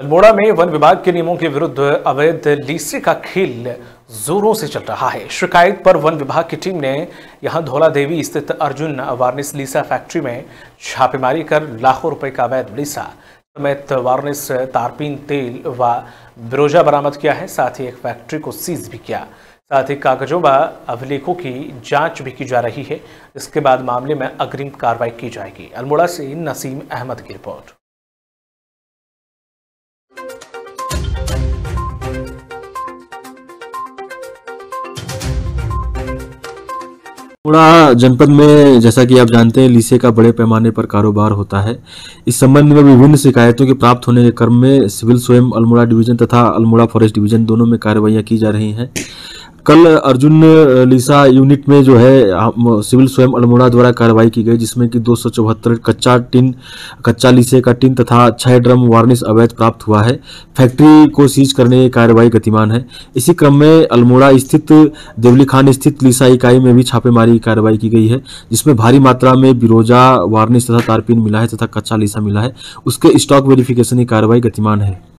अल्मोड़ा में वन विभाग के नियमों के विरुद्ध अवैध लीसी का खेल जोरों से चल रहा है शिकायत पर वन विभाग की टीम ने यहां धोला देवी स्थित अर्जुन वार्निस लीसा फैक्ट्री में छापेमारी कर लाखों रुपए का अवैध लीसा समेत वार्निस तारपीन तेल व बिरोजा बरामद किया है साथ ही एक फैक्ट्री को सीज भी किया साथ ही कागजों व अभिलेखों की जांच भी की जा रही है इसके बाद मामले में अग्रिम कार्रवाई की जाएगी अल्मोड़ा से नसीम अहमद की रिपोर्ट अल्मोड़ा जनपद में जैसा कि आप जानते हैं लीसे का बड़े पैमाने पर कारोबार होता है इस संबंध में विभिन्न शिकायतों के प्राप्त होने के क्रम में सिविल स्वयं अल्मोड़ा डिवीजन तथा अल्मोड़ा फॉरेस्ट डिवीजन दोनों में कार्रवाइयाँ की जा रही हैं कल अर्जुन लिसा यूनिट में जो है सिविल स्वयं अल्मोड़ा द्वारा कार्रवाई की गई जिसमें कि दो कच्चा टिन कच्चा लीसे का टिन तथा छह ड्रम वार्निश अवैध प्राप्त हुआ है फैक्ट्री को सीज करने की कार्रवाई गतिमान है इसी क्रम में अल्मोड़ा स्थित देवली खान स्थित लिसा इकाई में भी छापेमारी की कार्रवाई की गई है जिसमें भारी मात्रा में बिरोजा वार्निश तथा तारपीन मिला है तथा कच्चा लिसा मिला है उसके स्टॉक वेरिफिकेशन की कार्रवाई गतिमान है